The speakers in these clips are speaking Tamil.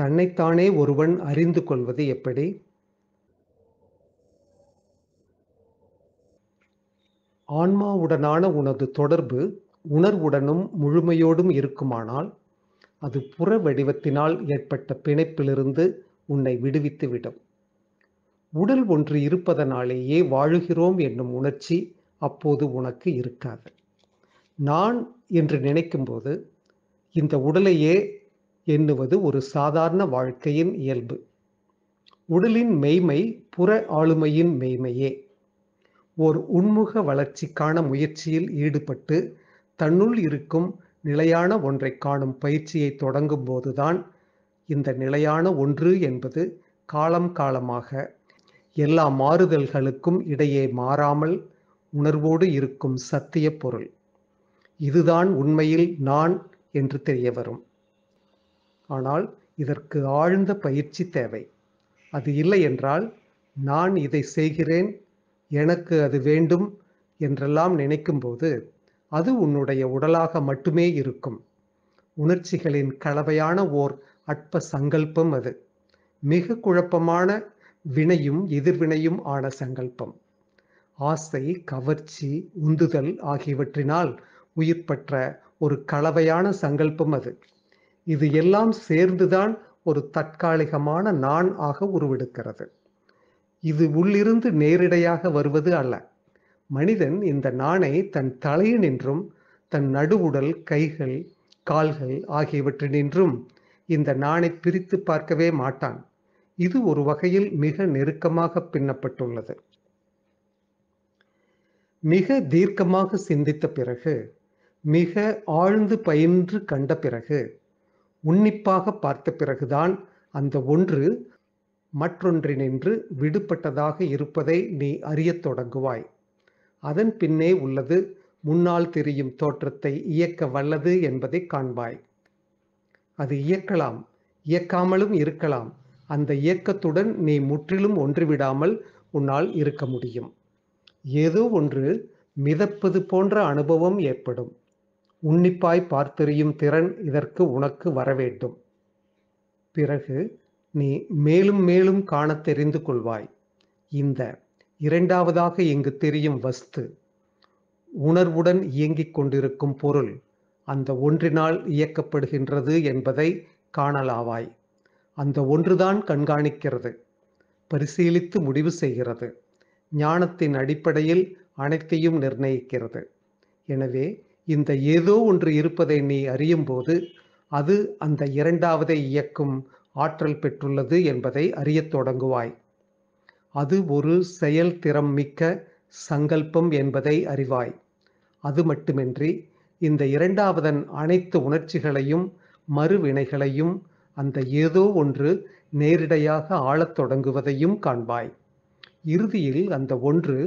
தன்னைத்தானே ஒருவன் அறிந்து கொள்வது எப்படி ஆன்மாவுடனான உனது தொடர்பு உணர்வுடனும் முழுமையோடும் இருக்குமானால் அது புற வடிவத்தினால் ஏற்பட்ட பிணைப்பிலிருந்து உன்னை விடுவித்துவிடும் உடல் ஒன்று இருப்பதனாலேயே வாழுகிறோம் என்னும் உணர்ச்சி அப்போது உனக்கு இருக்காது நான் என்று நினைக்கும்போது இந்த உடலையே எண்ணுவது ஒரு சாதாரண வாழ்க்கையின் இயல்பு உடலின் மெய்மை புற ஆளுமையின் மெய்மையே ஓர் உண்முக வளர்ச்சிக்கான முயற்சியில் ஈடுபட்டு தன்னுள் இருக்கும் நிலையான ஒன்றை காணும் பயிற்சியை தொடங்கும் போதுதான் இந்த நிலையான ஒன்று என்பது காலம் காலமாக எல்லா மாறுதல்களுக்கும் இடையே மாறாமல் உணர்வோடு இருக்கும் சத்திய பொருள் இதுதான் உண்மையில் நான் என்று தெரிய வரும் ஆனால் இதற்கு ஆழ்ந்த பயிற்சி தேவை அது இல்லை என்றால் நான் இதை செய்கிறேன் எனக்கு அது வேண்டும் என்றெல்லாம் நினைக்கும்போது அது உன்னுடைய உடலாக மட்டுமே இருக்கும் உணர்ச்சிகளின் கலவையான ஓர் அற்ப சங்கல்பம் அது மிக குழப்பமான வினையும் எதிர்வினையும் ஆன சங்கல்பம் ஆசை கவர்ச்சி உந்துதல் ஆகியவற்றினால் உயிர் பெற்ற ஒரு கலவையான சங்கல்பம் அது இது எல்லாம் சேர்ந்துதான் ஒரு தற்காலிகமான நான் ஆக உருவெடுக்கிறது இது உள்ளிருந்து நேரிடையாக வருவது அல்ல மனிதன் இந்த நாணை தன் தலையினின்றும் தன் நடுவுடல் கைகள் கால்கள் ஆகியவற்றினின்றும் இந்த நாணை பிரித்து பார்க்கவே மாட்டான் இது ஒரு வகையில் மிக நெருக்கமாக பின்னப்பட்டுள்ளது மிக தீர்க்கமாக சிந்தித்த பிறகு மிக ஆழ்ந்து பயின்று கண்ட பிறகு உன்னிப்பாக பார்த்த பிறகுதான் அந்த ஒன்று மற்றொன்றினின்று விடுபட்டதாக இருப்பதை நீ அறியத் தொடங்குவாய் அதன் பின்னே உள்ளது முன்னால் தெரியும் தோற்றத்தை இயக்க வல்லது என்பதை காண்பாய் அது இயக்கலாம் இயக்காமலும் இருக்கலாம் அந்த இயக்கத்துடன் நீ முற்றிலும் ஒன்றுவிடாமல் உன்னால் இருக்க முடியும் ஏதோ ஒன்று மிதப்பது போன்ற அனுபவம் ஏற்படும் உன்னிப்பாய் பார்த்தெறியும் திறன் இதற்கு உனக்கு வரவேண்டும் பிறகு நீ மேலும் மேலும் காண தெரிந்து கொள்வாய் இந்த இரண்டாவதாக இங்கு தெரியும் வஸ்து உணர்வுடன் இயங்கிக் கொண்டிருக்கும் பொருள் அந்த ஒன்றினால் இயக்கப்படுகின்றது என்பதை காணலாவாய் அந்த ஒன்றுதான் கண்காணிக்கிறது பரிசீலித்து முடிவு செய்கிறது ஞானத்தின் அடிப்படையில் அனைத்தையும் நிர்ணயிக்கிறது எனவே இந்த ஏதோ ஒன்று இருப்பதை நீ அறியும்போது அது அந்த இரண்டாவதை இயக்கும் ஆற்றல் பெற்றுள்ளது என்பதை அறியத் தொடங்குவாய் அது ஒரு செயல்திறம் மிக்க சங்கல்பம் என்பதை அறிவாய் அது மட்டுமின்றி இந்த இரண்டாவதன் அனைத்து உணர்ச்சிகளையும் மறுவினைகளையும் அந்த ஏதோ ஒன்று நேரிடையாக ஆளத் தொடங்குவதையும் காண்பாய் இறுதியில் அந்த ஒன்று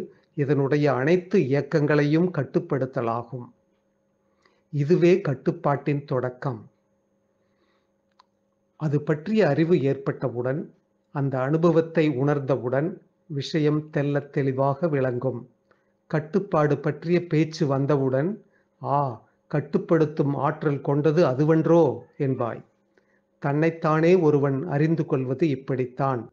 இதனுடைய அனைத்து இயக்கங்களையும் கட்டுப்படுத்தலாகும் இதுவே கட்டுப்பாட்டின் தொடக்கம் அது பற்றிய அறிவு ஏற்பட்டவுடன் அந்த அனுபவத்தை உணர்ந்தவுடன் விஷயம் தெல்ல தெளிவாக விளங்கும் கட்டுப்பாடு பற்றிய பேச்சு வந்தவுடன் ஆ கட்டுப்படுத்தும் ஆற்றல் கொண்டது அதுவன்றோ என்பாய் தன்னைத்தானே ஒருவன் அறிந்து கொள்வது இப்படித்தான்